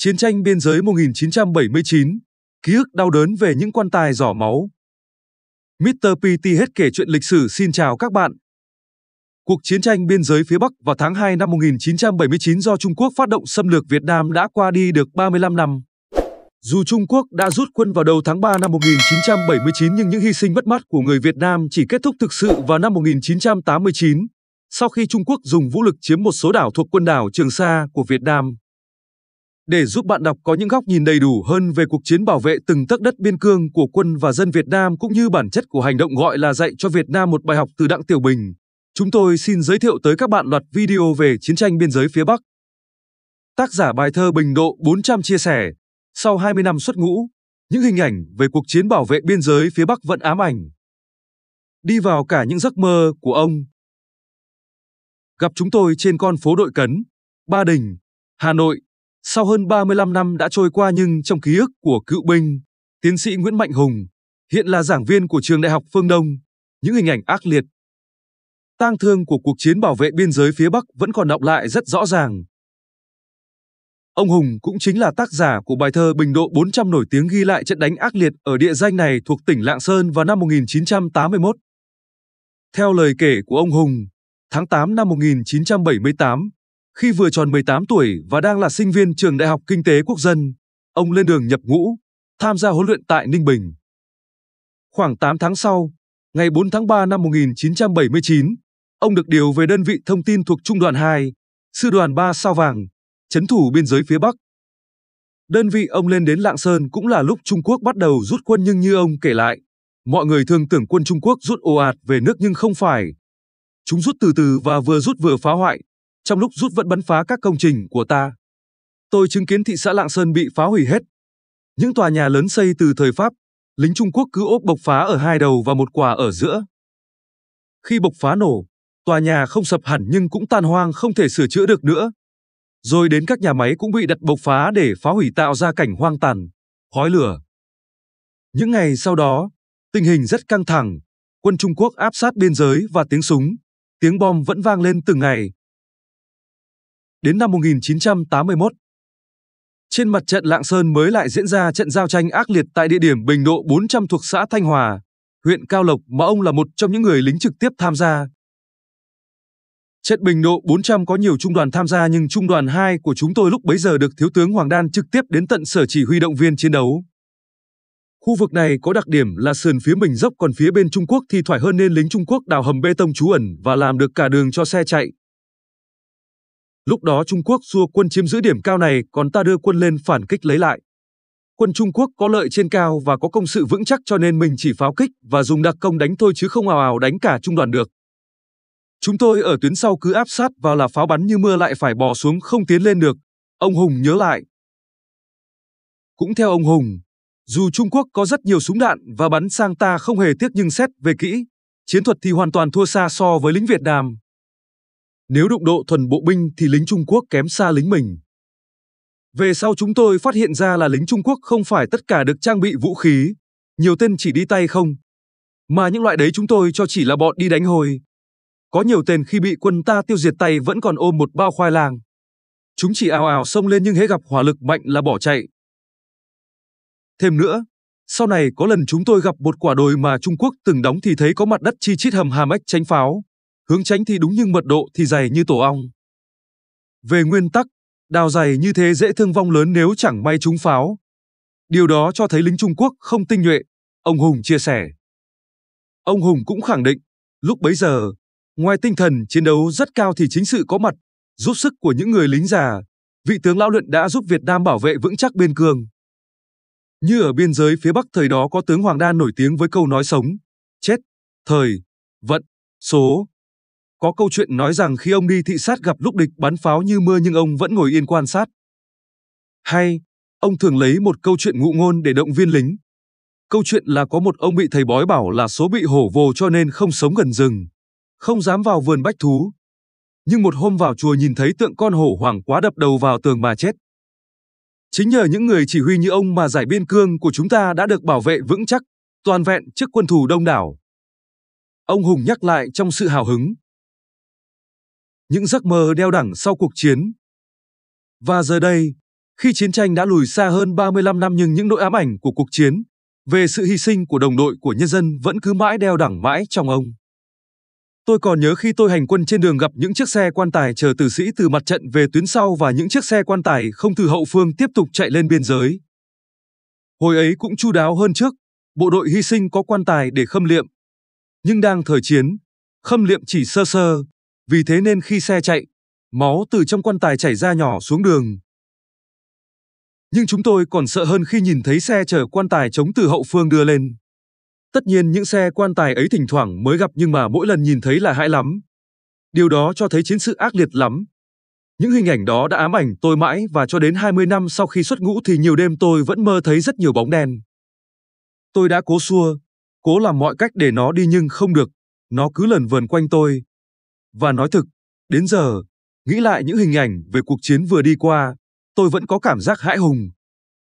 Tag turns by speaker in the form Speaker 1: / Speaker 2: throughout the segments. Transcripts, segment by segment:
Speaker 1: Chiến tranh biên giới 1979, ký ức đau đớn về những quan tài giỏ máu. Mr. PT hết kể chuyện lịch sử xin chào các bạn. Cuộc chiến tranh biên giới phía Bắc vào tháng 2 năm 1979 do Trung Quốc phát động xâm lược Việt Nam đã qua đi được 35 năm. Dù Trung Quốc đã rút quân vào đầu tháng 3 năm 1979 nhưng những hy sinh mất mát của người Việt Nam chỉ kết thúc thực sự vào năm 1989, sau khi Trung Quốc dùng vũ lực chiếm một số đảo thuộc quần đảo Trường Sa của Việt Nam để giúp bạn đọc có những góc nhìn đầy đủ hơn về cuộc chiến bảo vệ từng tấc đất biên cương của quân và dân Việt Nam cũng như bản chất của hành động gọi là dạy cho Việt Nam một bài học từ Đặng Tiểu Bình. Chúng tôi xin giới thiệu tới các bạn loạt video về chiến tranh biên giới phía Bắc. Tác giả bài thơ Bình Độ 400 chia sẻ, sau 20 năm xuất ngũ, những hình ảnh về cuộc chiến bảo vệ biên giới phía Bắc vẫn ám ảnh. Đi vào cả những giấc mơ của ông. Gặp chúng tôi trên con phố Đội Cấn, Ba Đình, Hà Nội sau hơn 35 năm đã trôi qua nhưng trong ký ức của cựu binh, tiến sĩ Nguyễn Mạnh Hùng, hiện là giảng viên của trường Đại học Phương Đông, những hình ảnh ác liệt. Tang thương của cuộc chiến bảo vệ biên giới phía Bắc vẫn còn đọng lại rất rõ ràng. Ông Hùng cũng chính là tác giả của bài thơ Bình Độ 400 nổi tiếng ghi lại trận đánh ác liệt ở địa danh này thuộc tỉnh Lạng Sơn vào năm 1981. Theo lời kể của ông Hùng, tháng 8 năm 1978, khi vừa tròn 18 tuổi và đang là sinh viên trường Đại học Kinh tế Quốc dân, ông lên đường nhập ngũ, tham gia huấn luyện tại Ninh Bình. Khoảng 8 tháng sau, ngày 4 tháng 3 năm 1979, ông được điều về đơn vị thông tin thuộc Trung đoàn 2, Sư đoàn 3 Sao Vàng, chấn thủ biên giới phía Bắc. Đơn vị ông lên đến Lạng Sơn cũng là lúc Trung Quốc bắt đầu rút quân nhưng như ông kể lại, mọi người thường tưởng quân Trung Quốc rút ồ ạt về nước nhưng không phải. Chúng rút từ từ và vừa rút vừa phá hoại, trong lúc rút vẫn bắn phá các công trình của ta. Tôi chứng kiến thị xã Lạng Sơn bị phá hủy hết. Những tòa nhà lớn xây từ thời Pháp, lính Trung Quốc cứ ốp bộc phá ở hai đầu và một quả ở giữa. Khi bộc phá nổ, tòa nhà không sập hẳn nhưng cũng tan hoang không thể sửa chữa được nữa. Rồi đến các nhà máy cũng bị đặt bộc phá để phá hủy tạo ra cảnh hoang tàn, khói lửa. Những ngày sau đó, tình hình rất căng thẳng, quân Trung Quốc áp sát biên giới và tiếng súng, tiếng bom vẫn vang lên từng ngày đến năm 1981. Trên mặt trận Lạng Sơn mới lại diễn ra trận giao tranh ác liệt tại địa điểm Bình Độ 400 thuộc xã Thanh Hòa, huyện Cao Lộc mà ông là một trong những người lính trực tiếp tham gia. Trận Bình Độ 400 có nhiều trung đoàn tham gia nhưng trung đoàn 2 của chúng tôi lúc bấy giờ được Thiếu tướng Hoàng Đan trực tiếp đến tận sở chỉ huy động viên chiến đấu. Khu vực này có đặc điểm là sườn phía mình dốc còn phía bên Trung Quốc thì thoải hơn nên lính Trung Quốc đào hầm bê tông trú ẩn và làm được cả đường cho xe chạy, Lúc đó Trung Quốc xua quân chiếm giữ điểm cao này còn ta đưa quân lên phản kích lấy lại. Quân Trung Quốc có lợi trên cao và có công sự vững chắc cho nên mình chỉ pháo kích và dùng đặc công đánh thôi chứ không ào ào đánh cả trung đoàn được. Chúng tôi ở tuyến sau cứ áp sát vào là pháo bắn như mưa lại phải bỏ xuống không tiến lên được. Ông Hùng nhớ lại. Cũng theo ông Hùng, dù Trung Quốc có rất nhiều súng đạn và bắn sang ta không hề tiếc nhưng xét về kỹ, chiến thuật thì hoàn toàn thua xa so với lính Việt Nam. Nếu đụng độ thuần bộ binh thì lính Trung Quốc kém xa lính mình. Về sau chúng tôi phát hiện ra là lính Trung Quốc không phải tất cả được trang bị vũ khí, nhiều tên chỉ đi tay không. Mà những loại đấy chúng tôi cho chỉ là bọn đi đánh hồi. Có nhiều tên khi bị quân ta tiêu diệt tay vẫn còn ôm một bao khoai lang. Chúng chỉ ào ào xông lên nhưng hễ gặp hỏa lực mạnh là bỏ chạy. Thêm nữa, sau này có lần chúng tôi gặp một quả đồi mà Trung Quốc từng đóng thì thấy có mặt đất chi chít hầm hàm ếch tránh pháo hướng tránh thì đúng nhưng mật độ thì dày như tổ ong. Về nguyên tắc, đào dày như thế dễ thương vong lớn nếu chẳng may trúng pháo. Điều đó cho thấy lính Trung Quốc không tinh nhuệ, ông Hùng chia sẻ. Ông Hùng cũng khẳng định, lúc bấy giờ, ngoài tinh thần chiến đấu rất cao thì chính sự có mặt, giúp sức của những người lính già, vị tướng lão luyện đã giúp Việt Nam bảo vệ vững chắc biên cương. Như ở biên giới phía Bắc thời đó có tướng Hoàng Đa nổi tiếng với câu nói sống, chết, thời, vận, số, có câu chuyện nói rằng khi ông đi thị sát gặp lúc địch bắn pháo như mưa nhưng ông vẫn ngồi yên quan sát. Hay, ông thường lấy một câu chuyện ngụ ngôn để động viên lính. Câu chuyện là có một ông bị thầy bói bảo là số bị hổ vồ cho nên không sống gần rừng, không dám vào vườn bách thú. Nhưng một hôm vào chùa nhìn thấy tượng con hổ hoàng quá đập đầu vào tường mà chết. Chính nhờ những người chỉ huy như ông mà giải biên cương của chúng ta đã được bảo vệ vững chắc, toàn vẹn trước quân thù đông đảo. Ông Hùng nhắc lại trong sự hào hứng những giấc mơ đeo đẳng sau cuộc chiến. Và giờ đây, khi chiến tranh đã lùi xa hơn 35 năm nhưng những nỗi ám ảnh của cuộc chiến về sự hy sinh của đồng đội của nhân dân vẫn cứ mãi đeo đẳng mãi trong ông. Tôi còn nhớ khi tôi hành quân trên đường gặp những chiếc xe quan tài chờ tử sĩ từ mặt trận về tuyến sau và những chiếc xe quan tài không từ hậu phương tiếp tục chạy lên biên giới. Hồi ấy cũng chu đáo hơn trước, bộ đội hy sinh có quan tài để khâm liệm. Nhưng đang thời chiến, khâm liệm chỉ sơ sơ, vì thế nên khi xe chạy, máu từ trong quan tài chảy ra nhỏ xuống đường. Nhưng chúng tôi còn sợ hơn khi nhìn thấy xe chở quan tài chống từ hậu phương đưa lên. Tất nhiên những xe quan tài ấy thỉnh thoảng mới gặp nhưng mà mỗi lần nhìn thấy là hãi lắm. Điều đó cho thấy chiến sự ác liệt lắm. Những hình ảnh đó đã ám ảnh tôi mãi và cho đến 20 năm sau khi xuất ngũ thì nhiều đêm tôi vẫn mơ thấy rất nhiều bóng đen. Tôi đã cố xua, cố làm mọi cách để nó đi nhưng không được, nó cứ lần vờn quanh tôi. Và nói thực, đến giờ, nghĩ lại những hình ảnh về cuộc chiến vừa đi qua, tôi vẫn có cảm giác hãi hùng.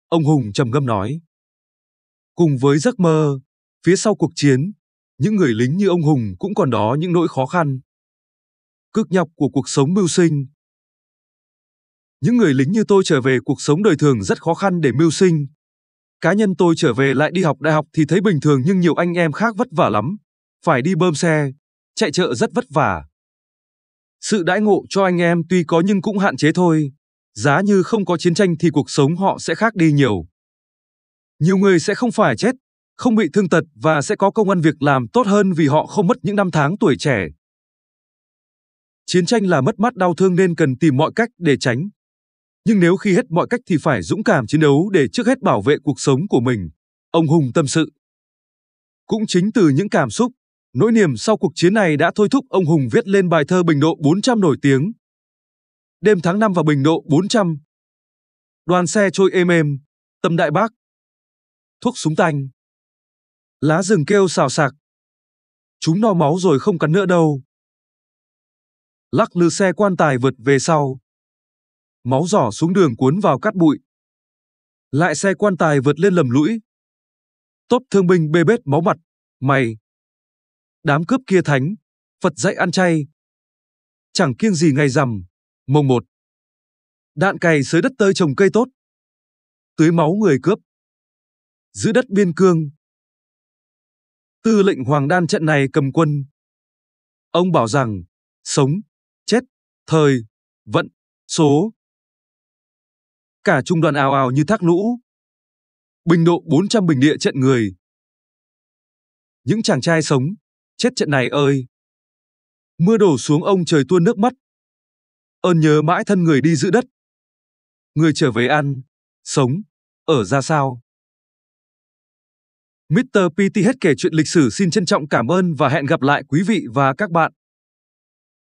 Speaker 1: Ông Hùng trầm ngâm nói. Cùng với giấc mơ, phía sau cuộc chiến, những người lính như ông Hùng cũng còn đó những nỗi khó khăn. Cước nhọc của cuộc sống mưu sinh. Những người lính như tôi trở về cuộc sống đời thường rất khó khăn để mưu sinh. Cá nhân tôi trở về lại đi học đại học thì thấy bình thường nhưng nhiều anh em khác vất vả lắm. Phải đi bơm xe, chạy chợ rất vất vả. Sự đãi ngộ cho anh em tuy có nhưng cũng hạn chế thôi. Giá như không có chiến tranh thì cuộc sống họ sẽ khác đi nhiều. Nhiều người sẽ không phải chết, không bị thương tật và sẽ có công ăn việc làm tốt hơn vì họ không mất những năm tháng tuổi trẻ. Chiến tranh là mất mát đau thương nên cần tìm mọi cách để tránh. Nhưng nếu khi hết mọi cách thì phải dũng cảm chiến đấu để trước hết bảo vệ cuộc sống của mình. Ông Hùng tâm sự. Cũng chính từ những cảm xúc, Nỗi niềm sau cuộc chiến này đã thôi thúc ông Hùng viết lên bài thơ Bình Độ 400 nổi tiếng. Đêm tháng 5 và Bình Độ 400. Đoàn xe trôi êm êm, tâm đại bác. Thuốc súng tanh. Lá rừng kêu xào sạc. Chúng no máu rồi không cắn nữa đâu. Lắc lư xe quan tài vượt về sau. Máu giỏ xuống đường cuốn vào cát bụi. Lại xe quan tài vượt lên lầm lũi. tốt thương binh bê bết máu mặt, mày, đám cướp kia thánh, Phật dạy ăn chay. Chẳng kiêng gì ngày rằm, mùng một. Đạn cày sới đất tơi trồng cây tốt. Tưới máu người cướp. Giữ đất biên cương. Tư lệnh Hoàng Đan trận này cầm quân. Ông bảo rằng, sống, chết, thời, vận, số. Cả trung đoàn ào ào như thác lũ. Bình độ 400 bình địa trận người. Những chàng trai sống, Chết trận này ơi! Mưa đổ xuống ông trời tuôn nước mắt. Ơn nhớ mãi thân người đi giữ đất. Người trở về ăn, sống, ở ra sao? Mr. PT hết kể chuyện lịch sử xin trân trọng cảm ơn và hẹn gặp lại quý vị và các bạn.